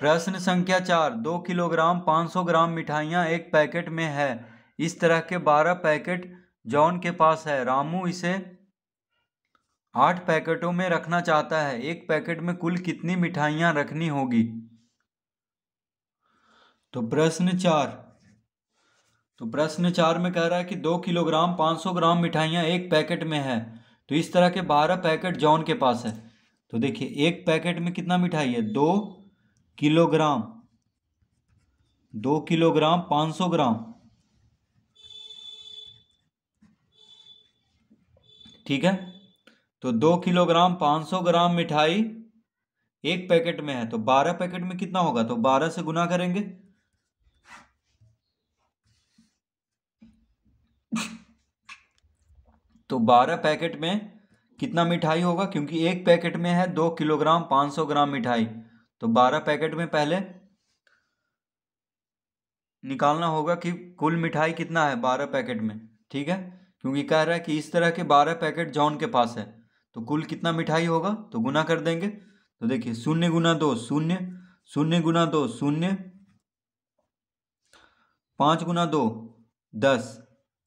प्रश्न संख्या चार दो किलोग्राम पाँच सौ ग्राम मिठाइयाँ एक पैकेट में है इस तरह के बारह पैकेट जॉन के पास है रामू इसे आठ पैकेटों में रखना चाहता है एक पैकेट में कुल कितनी मिठाइयाँ रखनी होगी तो प्रश्न चार तो प्रश्न चार में कह रहा है कि दो किलोग्राम पाँच सौ ग्राम मिठाइयाँ एक पैकेट में है तो इस तरह के बारह पैकेट जॉन के पास है तो देखिए एक पैकेट में कितना मिठाई है दो किलोग्राम दो किलोग्राम पाँच सौ ग्राम ठीक है तो दो किलोग्राम पाँच सौ ग्राम मिठाई एक पैकेट में है तो बारह पैकेट में कितना होगा तो बारह से गुना करेंगे तो बारह पैकेट में कितना मिठाई होगा क्योंकि एक पैकेट में है दो किलोग्राम पाँच सौ ग्राम मिठाई तो बारह पैकेट में पहले निकालना होगा कि कुल मिठाई कितना है बारह पैकेट में ठीक है क्योंकि कह रहा है कि इस तरह के बारह पैकेट जॉन के पास है तो कुल कितना मिठाई होगा तो गुना कर देंगे तो देखिए शून्य गुना दो शून्य शून्य गुना दो शून्य पाँच गुना दो दस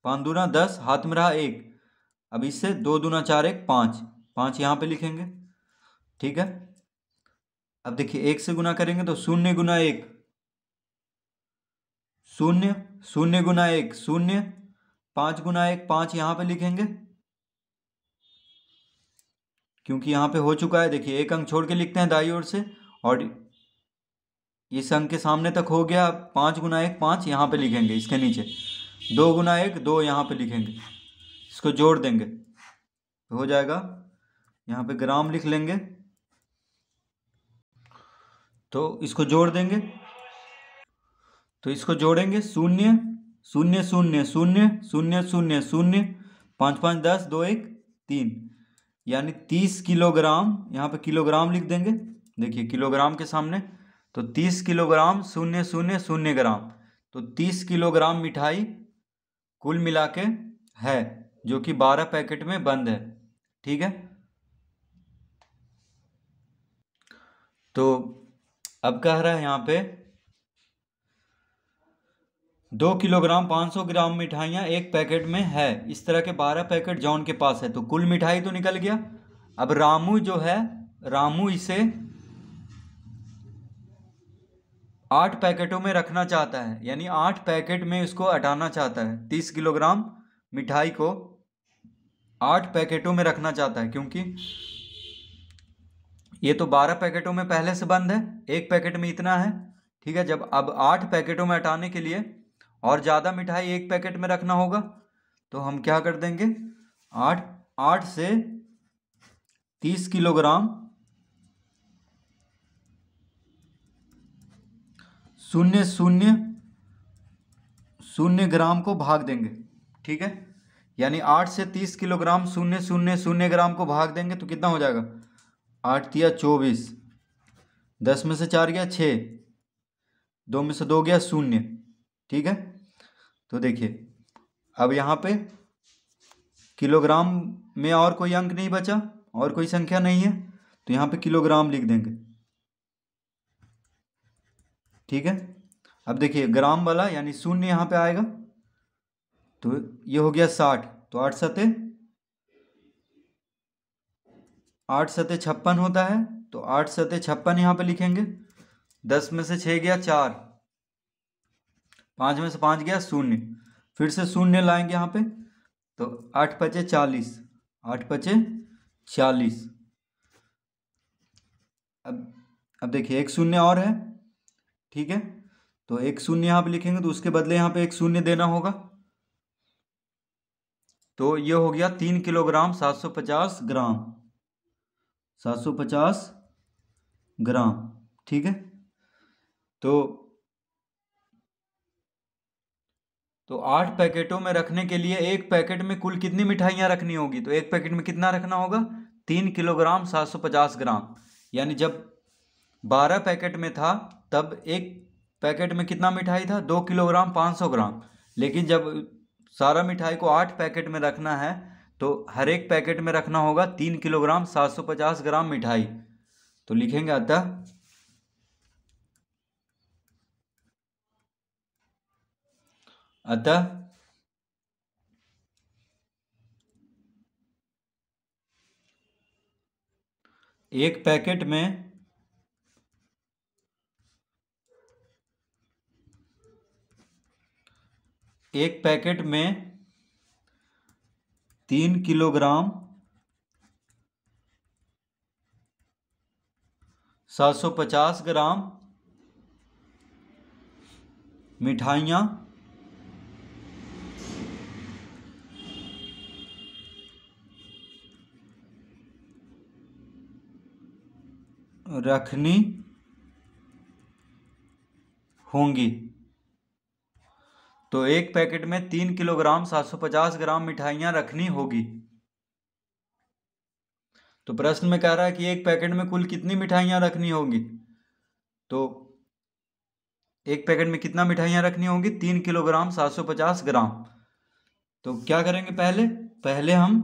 पाँच दूना दस हाथ में रहा एक अब इससे दो दूना चार एक पाँच पाँच यहाँ पे लिखेंगे ठीक है अब देखिए एक से गुना करेंगे तो शून्य गुना एक शून्य शून्य गुना एक शून्य पांच गुना एक पांच यहां पे लिखेंगे क्योंकि यहां पे हो चुका है देखिए एक अंक छोड़ के लिखते हैं दाई ओर से और इस अंक के सामने तक हो गया पांच गुना एक पांच यहां पे लिखेंगे इसके नीचे दो गुना एक दो यहां पे लिखेंगे इसको जोड़ देंगे हो जाएगा यहाँ पे ग्राम लिख लेंगे तो इसको जोड़ देंगे तो इसको जोड़ेंगे शून्य शून्य शून्य शून्य शून्य शून्य शून्य पाँच पाँच दस दो एक तीन यानी तीस किलोग्राम यहाँ पे किलोग्राम लिख देंगे देखिए किलोग्राम के सामने तो तीस किलोग्राम शून्य शून्य शून्य ग्राम तो तीस किलोग्राम मिठाई कुल मिला के है जो कि बारह पैकेट में बंद है ठीक है तो अब कह रहा है यहाँ पे दो किलोग्राम सौ ग्राम मिठाइयाँ एक पैकेट में है इस तरह के बारह पैकेट जॉन के पास है तो कुल मिठाई तो निकल गया अब रामू जो है रामू इसे आठ पैकेटों में रखना चाहता है यानी आठ पैकेट में इसको हटाना चाहता है तीस किलोग्राम मिठाई को आठ पैकेटों में रखना चाहता है क्योंकि ये तो बारह पैकेटों में पहले से बंद है एक पैकेट में इतना है ठीक है जब अब आठ पैकेटों में हटाने के लिए और ज़्यादा मिठाई एक पैकेट में रखना होगा तो हम क्या कर देंगे आठ आठ से तीस किलोग्राम शून्य शून्य शून्य ग्राम को भाग देंगे ठीक है यानी आठ से तीस किलोग्राम शून्य शून्य शून्य ग्राम को भाग देंगे तो कितना हो जाएगा आठ दिया चौबीस दस में से चार गया छः दो में से दो गया शून्य ठीक है तो देखिए अब यहाँ पे किलोग्राम में और कोई अंक नहीं बचा और कोई संख्या नहीं है तो यहाँ पे किलोग्राम लिख देंगे ठीक है अब देखिए ग्राम वाला यानी शून्य यहाँ पे आएगा तो ये हो गया साठ तो आठ सते आठ सतह छप्पन होता है तो आठ सतह छप्पन यहाँ पे लिखेंगे दस में से छः गया चार पाँच में से पाँच गया शून्य फिर से शून्य लाएंगे यहाँ पे तो आठ पचे चालीस आठ पचे चालीस अब अब देखिए एक शून्य और है ठीक है तो एक शून्य यहाँ पे लिखेंगे तो उसके बदले यहाँ पे एक शून्य देना होगा तो ये हो गया तीन किलोग्राम सात सौ पचास ग्राम सात सौ पचास ग्राम ठीक है तो तो आठ पैकेटों में रखने के लिए एक पैकेट में कुल कितनी मिठाइयाँ रखनी होगी तो एक पैकेट में कितना रखना होगा तीन किलोग्राम सात सौ पचास ग्राम यानी जब बारह पैकेट में था तब एक पैकेट में कितना मिठाई था दो किलोग्राम पाँच सौ ग्राम लेकिन जब सारा मिठाई को आठ पैकेट में रखना है तो हर एक पैकेट में रखना होगा तीन किलोग्राम सात सौ पचास ग्राम मिठाई तो लिखेंगे अतः अतः एक पैकेट में एक पैकेट में तीन किलोग्राम सात सौ पचास ग्राम मिठाइयाँ रखनी होंगी तो एक पैकेट में तीन किलोग्राम सात सौ पचास ग्राम मिठाइयां रखनी होगी तो प्रश्न में कह रहा है कि एक पैकेट में कुल कितनी मिठाइयां रखनी होगी तो एक पैकेट में कितना मिठाइयां रखनी होंगी तीन किलोग्राम सात सौ पचास ग्राम तो क्या करेंगे पहले पहले हम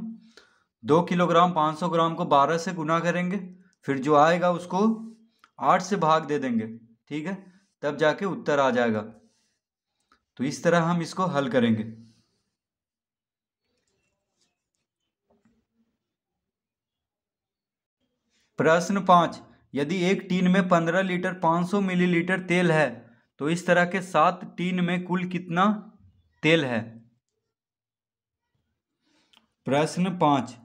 दो किलोग्राम सौ ग्राम को बारह से गुना करेंगे फिर जो आएगा उसको आठ से भाग दे देंगे ठीक है तब जाके उत्तर आ जाएगा तो इस तरह हम इसको हल करेंगे प्रश्न पांच यदि एक टीन में पंद्रह लीटर पांच सौ मिलीलीटर तेल है तो इस तरह के सात टीन में कुल कितना तेल है प्रश्न पांच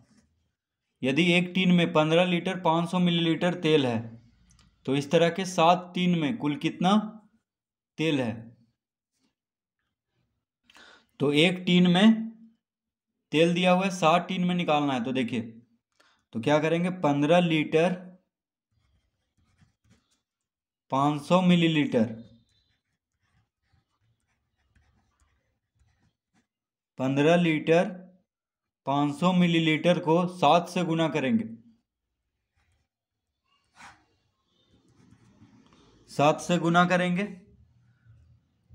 यदि एक टीन में पंद्रह लीटर पांच सौ मिलीलीटर तेल है तो इस तरह के सात टीन में कुल कितना तेल है तो एक टीन में तेल दिया हुआ है साठ टीन में निकालना है तो देखिए तो क्या करेंगे पंद्रह लीटर पांच सौ मिलीलीटर पंद्रह लीटर पांच सौ मिलीलीटर को सात से गुना करेंगे सात से गुना करेंगे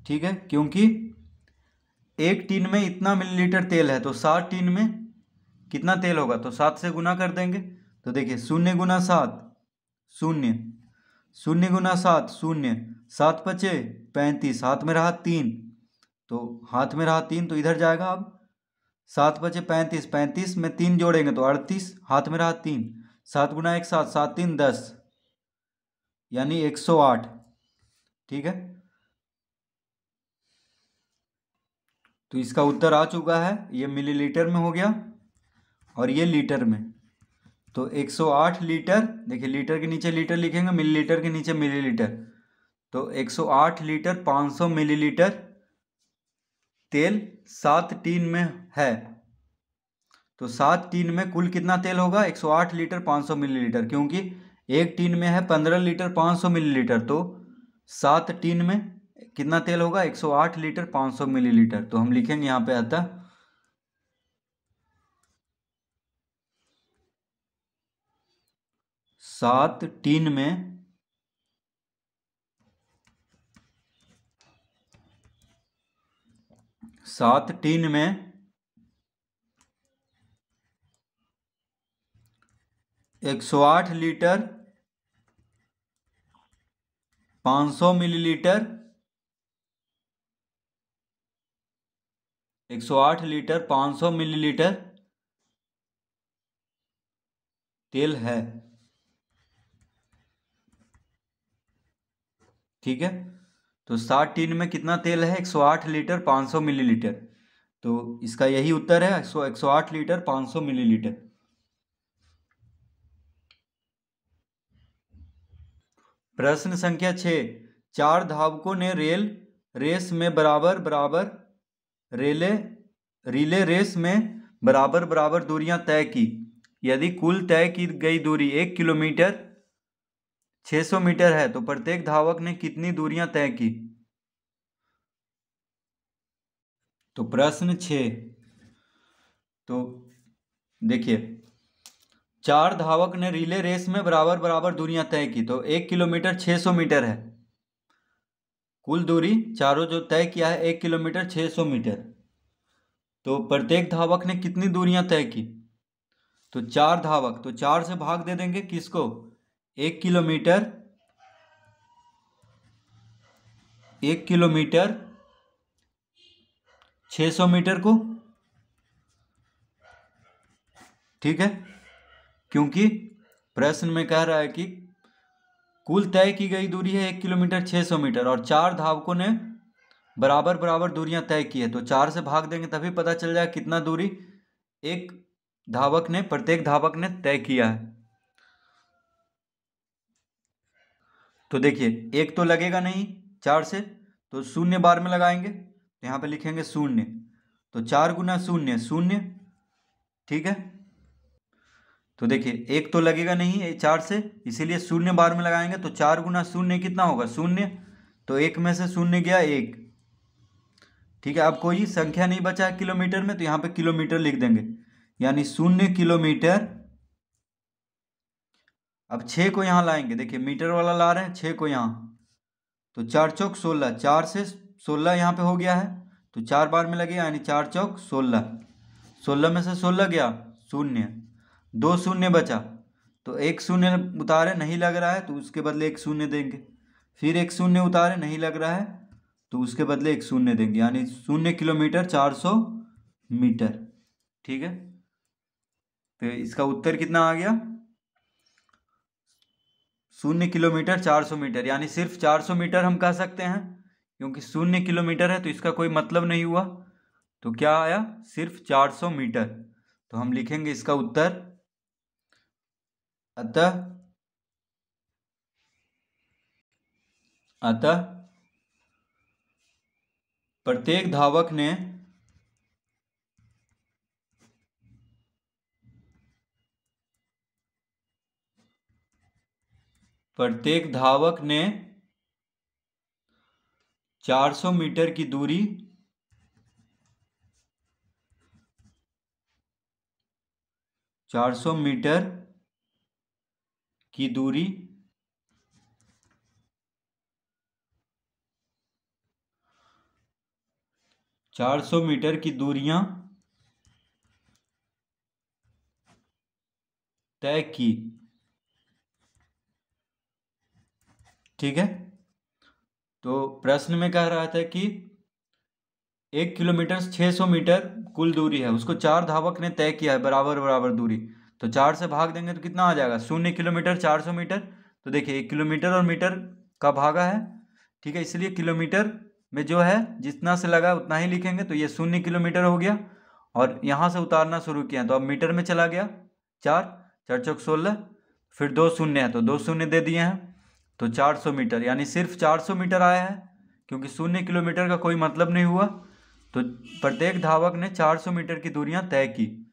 ठीक है क्योंकि एक टीन में इतना मिलीलीटर तेल है तो सात टीन में कितना तेल होगा तो सात से गुना कर देंगे तो देखिए शून्य गुना सात शून्य शून्य गुना सात शून्य सात पचे पैंतीस हाथ में रहा तीन तो हाथ में रहा तीन तो इधर जाएगा अब सात पचे पैंतीस पैंतीस में तीन जोड़ेंगे तो अड़तीस हाथ में रहा तीन सात गुना एक सात सात तीन दस यानी एक सौ आठ ठीक है तो इसका उत्तर आ चुका है ये मिलीलीटर में हो गया और ये लीटर में तो 108 लीटर देखिए लीटर के नीचे लीटर लिखेंगे मिलीलीटर के नीचे मिलीलीटर तो 108 लीटर 500 मिलीलीटर तेल सात टीन में है तो सात टीन में कुल कितना तेल होगा 108 लीटर 500 मिलीलीटर क्योंकि एक टीन में है 15 लीटर 500 मिलीलीटर तो सात टीन में कितना तेल होगा 108 लीटर 500 मिलीलीटर तो हम लिखेंगे यहां पे आता सात टीन में सात टीन में एक सौ आठ लीटर पांच सौ मिलीलीटर एक सौ आठ लीटर पाँच सौ मिलीलीटर तेल है ठीक है तो साठ टीन में कितना तेल है एक सौ आठ लीटर पाँच सौ मिलीलीटर तो इसका यही उत्तर है सौ एक सौ आठ लीटर पाँच सौ मिलीलीटर प्रश्न संख्या छः चार धावकों ने रेल रेस में बराबर बराबर रेले रिले रेस में बराबर बराबर दूरियां तय की यदि कुल तय की गई दूरी एक किलोमीटर 600 मीटर है तो प्रत्येक धावक ने कितनी दूरियां तय की तो प्रश्न छ तो देखिए चार धावक ने रिले रेस में बराबर बराबर दूरियां तय की तो एक किलोमीटर 600 मीटर है कुल दूरी चारों जो तय किया है एक किलोमीटर छः सौ मीटर तो प्रत्येक धावक ने कितनी दूरियां तय की तो चार धावक तो चार से भाग दे देंगे किसको एक किलोमीटर एक किलोमीटर छ सौ मीटर को ठीक है क्योंकि प्रश्न में कह रहा है कि कुल तय की गई दूरी है एक किलोमीटर छः सौ मीटर और चार धावकों ने बराबर बराबर दूरियां तय की है तो चार से भाग देंगे तभी पता चल जाएगा कितना दूरी एक धावक ने प्रत्येक धावक ने तय किया है तो देखिए एक तो लगेगा नहीं चार से तो शून्य बार में लगाएंगे तो यहाँ पे लिखेंगे शून्य तो चार गुना शून्य शून्य ठीक है तो देखिए एक तो लगेगा नहीं चार से इसीलिए शून्य बार में लगाएंगे तो चार गुना शून्य कितना होगा शून्य तो एक में से शून्य गया एक ठीक है अब कोई संख्या नहीं बचा है किलोमीटर में तो यहाँ पे किलोमीटर लिख देंगे यानी शून्य किलोमीटर अब छः को यहाँ लाएंगे देखिए मीटर वाला ला रहे हैं छः को यहाँ तो चार चौक सोलह चार से सोलह यहाँ पे हो गया है तो चार बार में लगे यानी चार चौक सोलह सोलह में से सोलह गया शून्य दो शून्य बचा तो एक शून्य उतारे नहीं लग रहा है तो उसके बदले एक शून्य देंगे फिर एक शून्य उतारे नहीं लग रहा है तो उसके बदले एक शून्य देंगे यानी शून्य किलोमीटर चार सौ मीटर ठीक है तो इसका उत्तर कितना आ गया शून्य किलोमीटर चार सौ मीटर यानी सिर्फ चार सौ मीटर हम कह सकते हैं क्योंकि शून्य किलोमीटर है तो इसका कोई मतलब नहीं हुआ तो क्या आया सिर्फ चार सौ मीटर तो हम लिखेंगे इसका उत्तर अतः अतः प्रत्येक धावक ने प्रत्येक धावक ने 400 मीटर की दूरी चार सौ मीटर की दूरी चार सौ मीटर की दूरियां तय की ठीक है तो प्रश्न में कह रहा था कि एक किलोमीटर छह सौ मीटर कुल दूरी है उसको चार धावक ने तय किया है बराबर बराबर दूरी तो चार से भाग देंगे तो कितना आ जाएगा शून्य किलोमीटर चार सौ मीटर तो देखिए एक किलोमीटर और मीटर का भागा है ठीक है इसलिए किलोमीटर में जो है जितना से लगा उतना ही लिखेंगे तो ये शून्य किलोमीटर हो गया और यहाँ से उतारना शुरू किया तो अब मीटर में चला गया चार चार चौक सोलह फिर दो शून्य है तो दो शून्य दे दिए हैं तो चार सौ मीटर यानी सिर्फ चार सौ मीटर आया है क्योंकि शून्य किलोमीटर का कोई मतलब नहीं हुआ तो प्रत्येक धावक ने चार सौ मीटर की दूरियां तय की